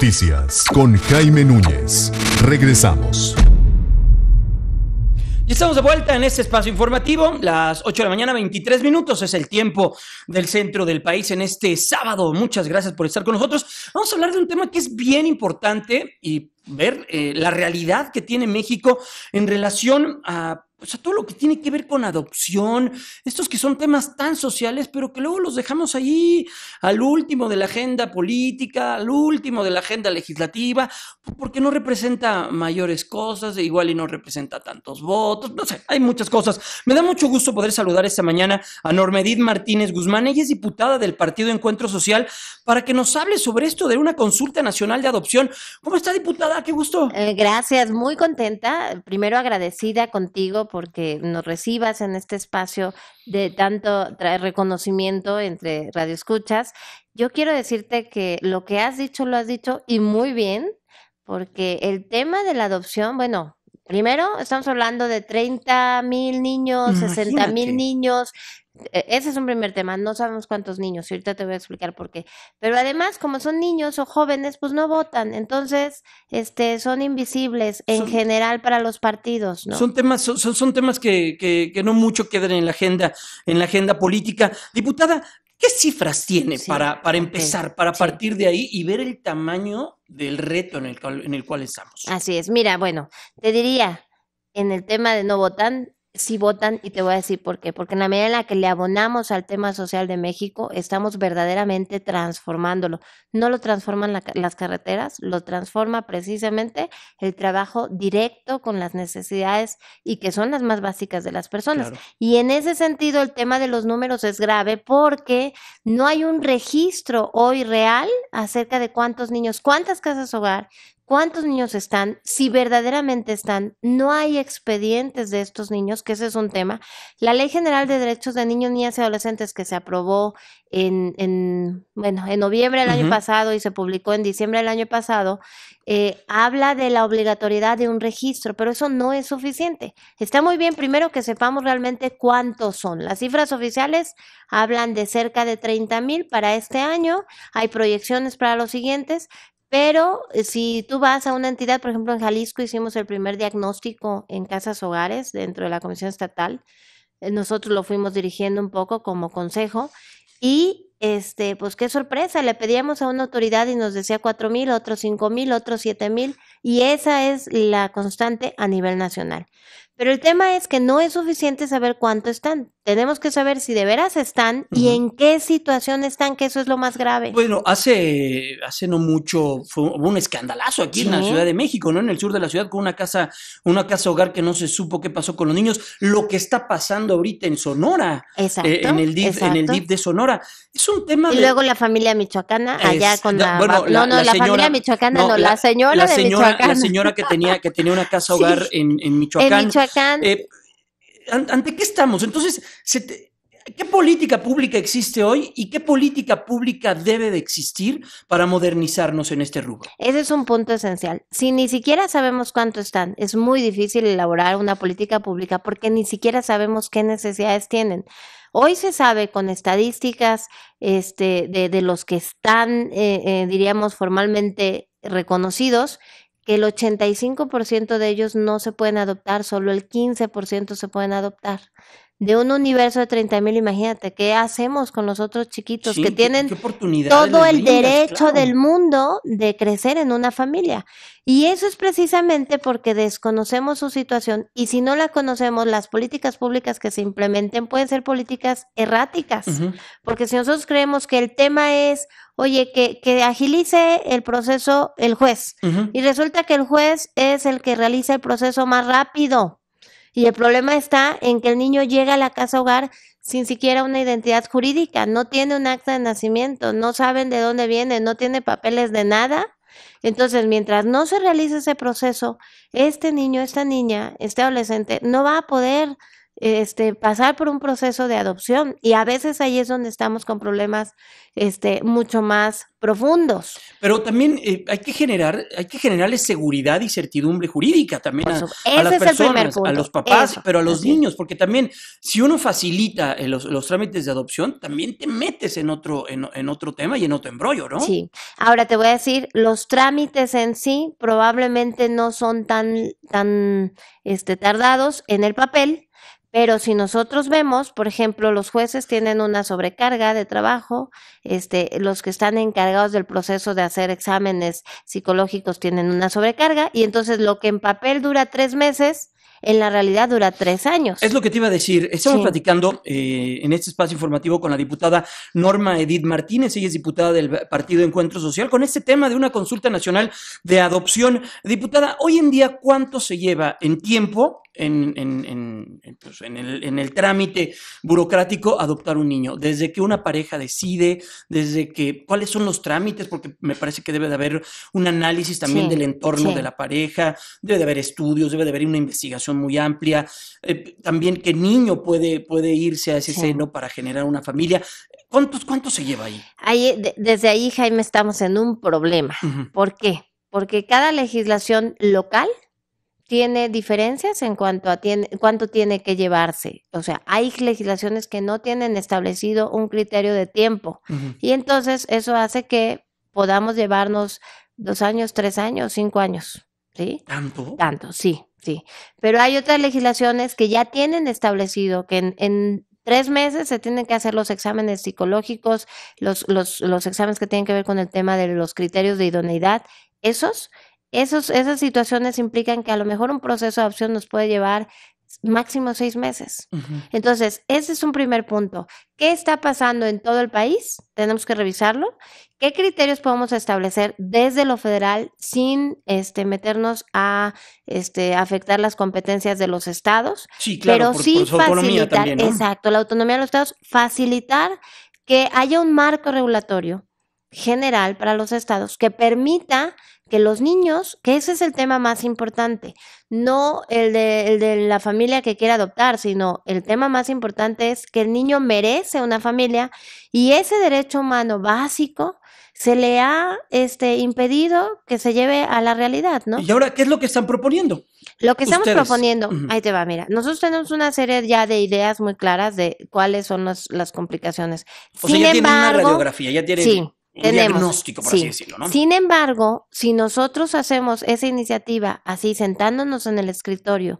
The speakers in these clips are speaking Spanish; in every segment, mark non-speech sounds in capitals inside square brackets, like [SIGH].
Noticias con Jaime Núñez. Regresamos. Ya estamos de vuelta en este espacio informativo. Las 8 de la mañana, 23 minutos es el tiempo del centro del país en este sábado. Muchas gracias por estar con nosotros. Vamos a hablar de un tema que es bien importante y ver eh, la realidad que tiene México en relación a pues a todo lo que tiene que ver con adopción, estos que son temas tan sociales, pero que luego los dejamos ahí al último de la agenda política, al último de la agenda legislativa, porque no representa mayores cosas, e igual y no representa tantos votos, no sé, hay muchas cosas. Me da mucho gusto poder saludar esta mañana a Normedid Martínez Guzmán, ella es diputada del Partido Encuentro Social, para que nos hable sobre esto de una consulta nacional de adopción. ¿Cómo está, diputada? Qué gusto. Eh, gracias, muy contenta. Primero agradecida contigo porque nos recibas en este espacio de tanto reconocimiento entre escuchas. Yo quiero decirte que lo que has dicho lo has dicho y muy bien, porque el tema de la adopción, bueno, Primero, estamos hablando de 30 mil niños, 60.000 mil niños. E, ese es un primer tema, no sabemos cuántos niños, y ahorita te voy a explicar por qué. Pero además, como son niños o jóvenes, pues no votan, entonces este, son invisibles en general para los partidos. Son temas, son, son temas que, que, no mucho quedan en la agenda, en la agenda política. Diputada, ¿qué cifras tiene para, para empezar, para partir de ahí y ver el tamaño del reto en el, cual, en el cual estamos. Así es. Mira, bueno, te diría, en el tema de no votar, si votan y te voy a decir por qué. Porque en la medida en la que le abonamos al tema social de México, estamos verdaderamente transformándolo. No lo transforman las carreteras, lo transforma precisamente el trabajo directo con las necesidades y que son las más básicas de las personas. Y en ese sentido, el tema de los números es grave porque no hay un registro hoy real acerca de cuántos niños, cuántas casas hogar, cuántos niños están, si verdaderamente están, no hay expedientes de estos niños, que ese es un tema. La Ley General de Derechos de Niños, Niñas y Adolescentes que se aprobó en, bueno, en noviembre del año pasado y se publicó en diciembre del año pasado, eh, habla de la obligatoriedad de un registro, pero eso no es suficiente. Está muy bien primero que sepamos realmente cuántos son. Las cifras oficiales hablan de cerca de 30 mil para este año, hay proyecciones para los siguientes, pero eh, si tú vas a una entidad, por ejemplo, en Jalisco hicimos el primer diagnóstico en casas hogares dentro de la Comisión Estatal. Eh, nosotros lo fuimos dirigiendo un poco como consejo y este, pues qué sorpresa, le pedíamos a una autoridad y nos decía cuatro mil, otros cinco mil, otros siete mil y esa es la constante a nivel nacional. Pero el tema es que no es suficiente saber cuánto están. Tenemos que saber si de veras están y en qué situación están, que eso es lo más grave. Bueno, hace, hace no mucho hubo un escandalazo aquí en la Ciudad de México, ¿no? En el sur de la ciudad con una casa, una casa hogar que no se supo qué pasó con los niños. Lo que está pasando ahorita en Sonora, eh, exacto, en el DIF, en el de Sonora, es un tema. Y luego la familia michoacana allá con la, no, no, la, familia michoacana, no, la, señora de señora, la, señora que tenía, que tenía una casa [LAUGHS] hogar en, en, Michoacán. En Michoacán. Eh, ¿Ante qué estamos? Entonces, ¿Qué política pública existe hoy y qué política pública debe de existir para modernizarnos en este rubro? Ese es un punto esencial. Si ni siquiera sabemos cuánto están, es muy difícil elaborar una política pública porque ni siquiera sabemos qué necesidades tienen. Hoy se sabe con estadísticas este, de, los que están, eh, eh, diríamos, formalmente reconocidos que el 85% de ellos no se pueden adoptar, solo el 15% se pueden adoptar de un universo de 30.000 mil, imagínate, ¿qué hacemos con los otros chiquitos que tienen todo el derecho del mundo de crecer en una familia? Y eso es precisamente porque desconocemos su situación y si no la conocemos, las políticas públicas que se implementen pueden ser políticas erráticas, porque si nosotros creemos que el tema es, oye, que, agilice el proceso el juez, y resulta que el juez es el que realiza el proceso más rápido y el problema está en que el niño llega a la casa hogar sin siquiera una identidad jurídica, no tiene un acta de nacimiento, no saben de dónde viene, no tiene papeles de nada. Entonces, mientras no se realice ese proceso, este niño, esta niña, este adolescente no va a poder este, pasar por un proceso de adopción. Y a veces ahí es donde estamos con problemas este, mucho más profundos. Pero también eh, hay que generar, hay que generarles seguridad y certidumbre jurídica también a, las personas, a los papás, pero a los niños, porque también si uno facilita eh, los, trámites de adopción, también te metes en otro, en, otro tema y en otro embrollo, ¿no? Sí. Ahora te voy a decir, los trámites en sí probablemente no son tan, tan este, tardados en el papel pero si nosotros vemos, por ejemplo, los jueces tienen una sobrecarga de trabajo, este, los que están encargados del proceso de hacer exámenes psicológicos tienen una sobrecarga, y entonces lo que en papel dura tres meses, en la realidad dura tres años. Es lo que te iba a decir. Estamos platicando eh, en este espacio informativo con la diputada Norma Edith Martínez, ella es diputada del Partido Encuentro Social, con este tema de una consulta nacional de adopción. Diputada, hoy en día, ¿cuánto se lleva en tiempo en, pues, en, el, en, el, trámite burocrático adoptar un niño. Desde que una pareja decide, desde que cuáles son los trámites, porque me parece que debe de haber un análisis también del entorno de la pareja, debe de haber estudios, debe de haber una investigación muy amplia, eh, también qué niño puede, puede irse a ese seno para generar una familia. ¿Cuántos, ¿Cuánto se lleva ahí? ahí desde ahí, Jaime, estamos en un problema. ¿Por qué? Porque cada legislación local tiene diferencias en cuanto a cuánto tiene que llevarse. O sea, hay legislaciones que no tienen establecido un criterio de tiempo. Y entonces eso hace que podamos llevarnos dos años, tres años, cinco años. ¿Sí? ¿Tanto? Tanto, sí, sí. Pero hay otras legislaciones que ya tienen establecido que en, en tres meses se tienen que hacer los exámenes psicológicos, los, los, los exámenes que tienen que ver con el tema de los criterios de idoneidad. Esos esos, esas situaciones implican que a lo mejor un proceso de adopción nos puede llevar máximo seis meses. Entonces, ese es un primer punto. ¿Qué está pasando en todo el país? Tenemos que revisarlo. ¿Qué criterios podemos establecer desde lo federal sin este, meternos a este, afectar las competencias de los estados? Sí, claro, pero sí facilitar, exacto, la autonomía de los estados, facilitar que haya un marco regulatorio general para los estados que permita que los niños, que ese es el tema más importante, no el de, la familia que quiere adoptar, sino el tema más importante es que el niño merece una familia y ese derecho humano básico se le ha este, impedido que se lleve a la realidad, ¿no? Y ahora, ¿qué es lo que están proponiendo? Lo que estamos proponiendo, ahí te va, mira, nosotros tenemos una serie ya de ideas muy claras de cuáles son las complicaciones. Sin embargo, tienen una radiografía, ya tienen diagnóstico, por así decirlo, ¿no? Sin embargo, si nosotros hacemos esa iniciativa así, sentándonos en el escritorio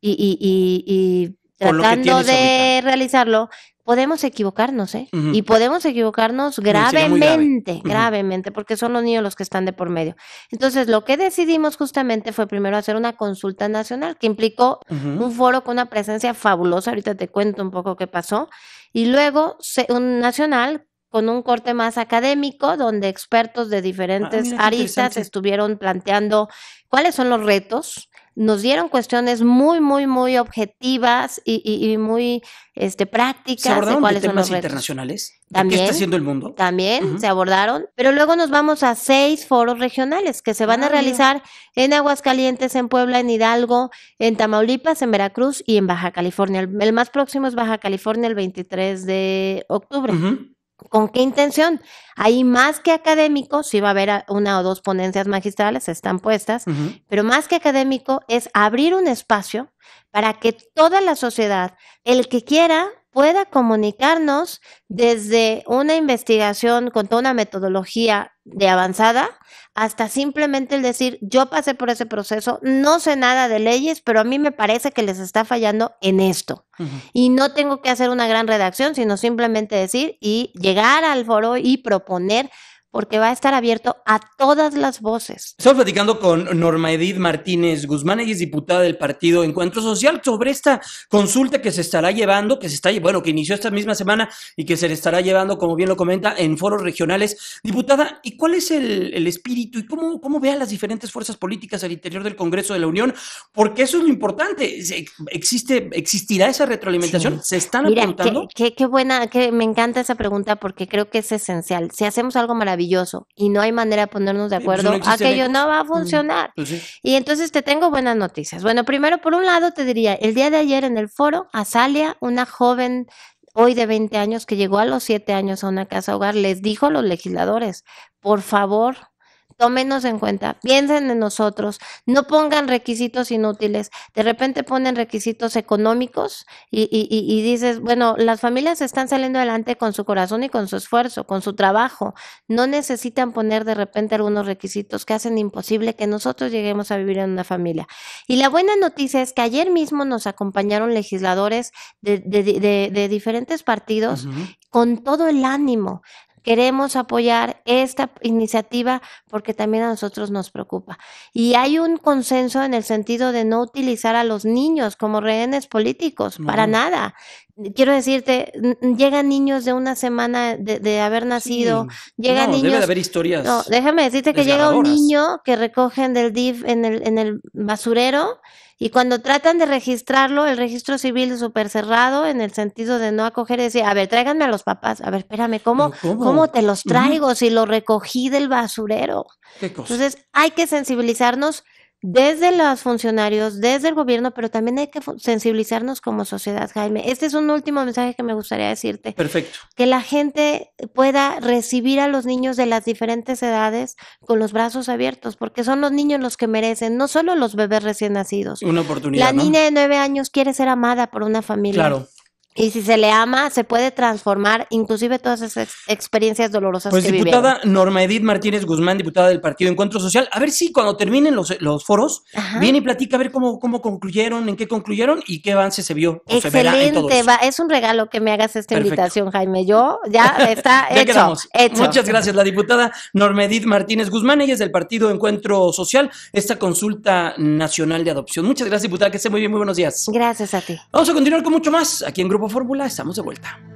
y, tratando de realizarlo, podemos equivocarnos, ¿eh? Y podemos equivocarnos gravemente, gravemente, porque son los niños los que están de por medio. Entonces, lo que decidimos justamente fue primero hacer una consulta nacional, que implicó un foro con una presencia fabulosa, ahorita te cuento un poco qué pasó, y luego un nacional con un corte más académico, donde expertos de ah, diferentes aristas estuvieron planteando cuáles son los retos. Nos dieron cuestiones muy, muy, muy objetivas y, muy este, prácticas ¿Se de cuáles temas son los retos. internacionales? También, ¿Qué está haciendo el mundo? También se abordaron, pero luego nos vamos a seis foros regionales que se van a ah, realizar en Aguascalientes, en Puebla, en Hidalgo, en Tamaulipas, en Veracruz y en Baja California. El, más próximo es Baja California el 23 de octubre. ¿Con qué intención? Hay más que académico, si va a haber ah, una o dos ponencias magistrales, están puestas, pero más que académico es abrir un espacio para que toda la sociedad, el que quiera, pueda comunicarnos desde una investigación con toda una metodología de avanzada hasta simplemente el decir, yo pasé por ese proceso, no sé nada de leyes, pero a mí me parece que les está fallando en esto. Y no tengo que hacer una gran redacción, sino simplemente decir y llegar al foro y proponer porque va a estar abierto a todas las voces. Estamos platicando con Norma Edith Martínez Guzmán, ella es diputada del partido Encuentro Social, sobre esta consulta que se estará llevando, que se está, bueno, que inició esta misma semana y que se le estará llevando, como bien lo comenta, en foros regionales. Diputada, ¿y cuál es el, espíritu y cómo, cómo ve las diferentes fuerzas políticas al interior del Congreso de la Unión? Porque eso es lo importante. ¿Existe, ¿Existirá esa retroalimentación? ¿Se están apuntando? qué buena, que me encanta esa pregunta porque creo que es esencial. Si hacemos algo maravilloso, y no hay manera de ponernos de pues, acuerdo aquello no va a funcionar. Pues y entonces te tengo buenas noticias. Bueno, primero, por un lado, te diría, el día de ayer en el foro, Azalia, una joven hoy de 20 años que llegó a los 7 años a una casa hogar, les dijo a los legisladores, por favor, Tómenos en cuenta, piensen en nosotros, no pongan requisitos inútiles. De repente ponen requisitos económicos y, dices, bueno, las familias están saliendo adelante con su corazón y con su esfuerzo, con su trabajo. No necesitan poner de repente algunos requisitos que hacen imposible que nosotros lleguemos a vivir en una familia. Y la buena noticia es que ayer mismo nos acompañaron legisladores de, diferentes partidos con todo el ánimo queremos apoyar esta iniciativa porque también a nosotros nos preocupa. Y hay un consenso en el sentido de no utilizar a los niños como rehenes políticos, para nada quiero decirte, llegan niños de una semana de, haber nacido, llegan no, Debe de haber historias. No, déjame decirte que llega un niño que recogen del DIF en el, en el basurero y cuando tratan de registrarlo, el registro civil es súper cerrado en el sentido de no acoger y decir, a ver, tráiganme a los papás, a ver, espérame, ¿cómo, cómo? cómo te los traigo si lo recogí del basurero? Entonces, hay que sensibilizarnos desde los funcionarios, desde el gobierno, pero también hay que sensibilizarnos como sociedad, Jaime. Este es un último mensaje que me gustaría decirte. Perfecto. Que la gente pueda recibir a los niños de las diferentes edades con los brazos abiertos, porque son los niños los que merecen, no solo los bebés recién nacidos. Una oportunidad. La niña de nueve años quiere ser amada por una familia. Claro y si se le ama, se puede transformar inclusive todas esas experiencias dolorosas pues, diputada Norma Edith Martínez Guzmán, diputada del Partido Encuentro Social, a ver si cuando terminen los, los foros, viene y platica a ver cómo, cómo concluyeron, en qué concluyeron y qué avance se vio. Excelente, es un regalo que me hagas esta invitación, Jaime. Yo ya está [LAUGHS] hecho, Muchas gracias, la diputada Norma Edith Martínez Guzmán, ella es del Partido Encuentro Social, esta consulta nacional de adopción. Muchas gracias, diputada, que esté muy bien, muy buenos días. Gracias a ti. Vamos a continuar con mucho más aquí en Grupo Fórmula, estamos de vuelta.